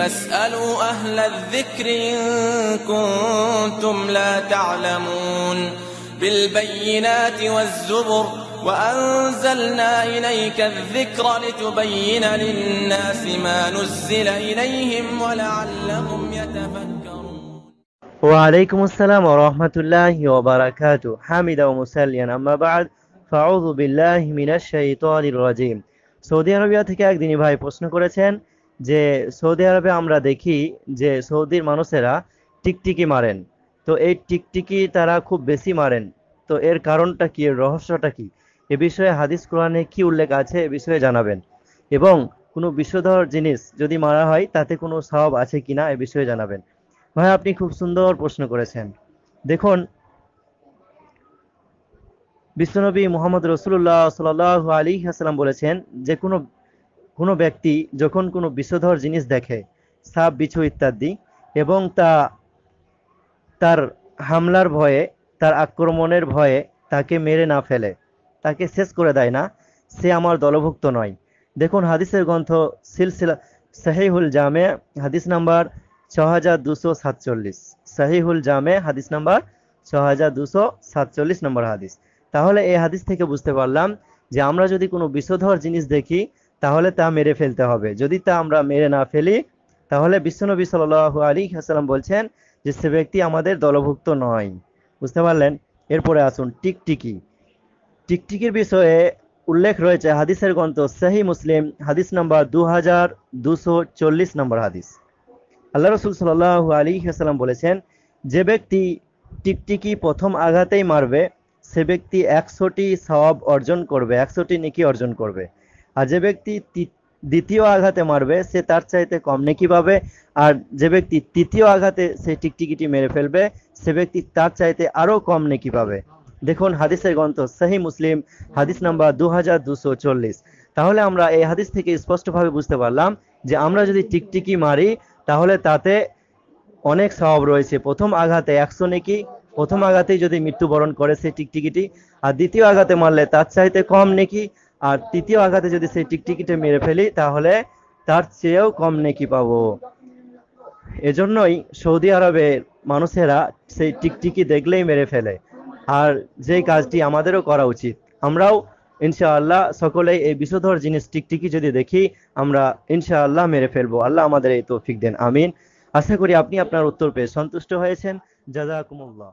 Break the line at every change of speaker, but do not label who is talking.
فاسألوا أهل الذكر إن كنتم لا تعلمون بالبينات والزبر وأنزلنا إليك الذكر لتبين للناس ما نزل إليهم ولعلهم يتفكرون
وعليكم السلام ورحمة الله وبركاته حامدا ومسليا أما بعد فأعوذ بالله من الشيطان الرجيم Saudi Arabia থেকে এক بهاي ভাই প্রশ্ন করেছেন যে সৌদি আরবে আমরা দেখি যে সৌদির মানুষেরা টিকটিকি মারেন তো এই টিকটিকি তারা খুব বেশি মারেন তো এর কারণটা কি এর রহস্যটা কি এ বিষয়ে হাদিস কোরআনে কি উল্লেখ আছে এ বিষয়ে জানাবেন এবং কোনো বিশ্বধর জিনিস যদি মারা হয় তাতে কোনো স্বভাব আছে কিনা এ বিষয়ে জানাবেন ভাই আপনি খুব সুন্দর প্রশ্ন করেছেন দেখুন বিশ্বনবী মোহাম্মদ রসুল্লাহ সাল আলী হাসলাম বলেছেন যে কোনো কোনো ব্যক্তি যখন কোনো বিষধর জিনিস দেখে সাপ বিছু ইত্যাদি এবং তা তার হামলার ভয়ে তার আক্রমণের ভয়ে তাকে মেরে না ফেলে তাকে শেষ করে দেয় না সে আমার দলভুক্ত নয় দেখুন হাদিসের গ্রন্থ সিলসিলা সাহিহুল জামে হাদিস নাম্বার ছ হাজার দুশো সাতচল্লিশ সাহিহুল জামে হাদিস নাম্বার ছ হাজার দুশো সাতচল্লিশ নম্বর হাদিস তাহলে এই হাদিস থেকে বুঝতে পারলাম যে আমরা যদি কোনো বিষধর জিনিস দেখি তাহলে তা মেরে ফেলতে হবে যদি তা আমরা মেরে না ফেলি তাহলে বিশ্বনবী সাল আলী হাসালাম বলছেন যে সে ব্যক্তি আমাদের দলভুক্ত নয় বুঝতে পারলেন এরপরে আসুন টিকটিকি টিকটিকির বিষয়ে উল্লেখ রয়েছে হাদিসের গ্রন্থ সাহি মুসলিম হাদিস নাম্বার দু হাজার দুশো চল্লিশ নম্বর হাদিস আল্লাহ রসুল সাল্লাহ আলী হাসালাম বলেছেন যে ব্যক্তি টিকটিকি প্রথম আঘাতেই মারবে সে ব্যক্তি একশোটি সব অর্জন করবে একশোটি নিকি অর্জন করবে আর যে ব্যক্তি দ্বিতীয় আঘাতে মারবে সে তার চাইতে কম নেকি পাবে আর যে ব্যক্তি তৃতীয় আঘাতে সে টিকটিকিটি মেরে ফেলবে সে ব্যক্তি তার চাইতে আরও কম নেকি পাবে দেখুন হাদিসের গ্রন্থ সাহি মুসলিম হাদিস নাম্বার দু তাহলে আমরা এই হাদিস থেকে স্পষ্টভাবে বুঝতে পারলাম যে আমরা যদি টিকটিকি মারি তাহলে তাতে অনেক স্বভাব রয়েছে প্রথম আঘাতে একশো নেকি প্রথম আঘাতেই যদি মৃত্যুবরণ করে সে টিকটিকিটি আর দ্বিতীয় আঘাতে মারলে তার চাইতে কম নেকি আর তৃতীয় আঘাতে যদি সেই টিকটিকিটে মেরে ফেলি তাহলে তার চেয়েও কম নেকি পাবো এজন্যই সৌদি আরবে মানুষেরা সেই টিকটিকি দেখলেই মেরে ফেলে আর যে কাজটি আমাদেরও করা উচিত আমরাও ইনশাআল্লাহ সকলেই এই বিষধর জিনিস টিকটিকি যদি দেখি আমরা ইনশাআল্লাহ মেরে ফেলবো আল্লাহ আমাদের এই তৌফিক দেন আমিন আশা করি আপনি আপনার উত্তর পেয়ে সন্তুষ্ট হয়েছেন জাজাকুমুল্লাহ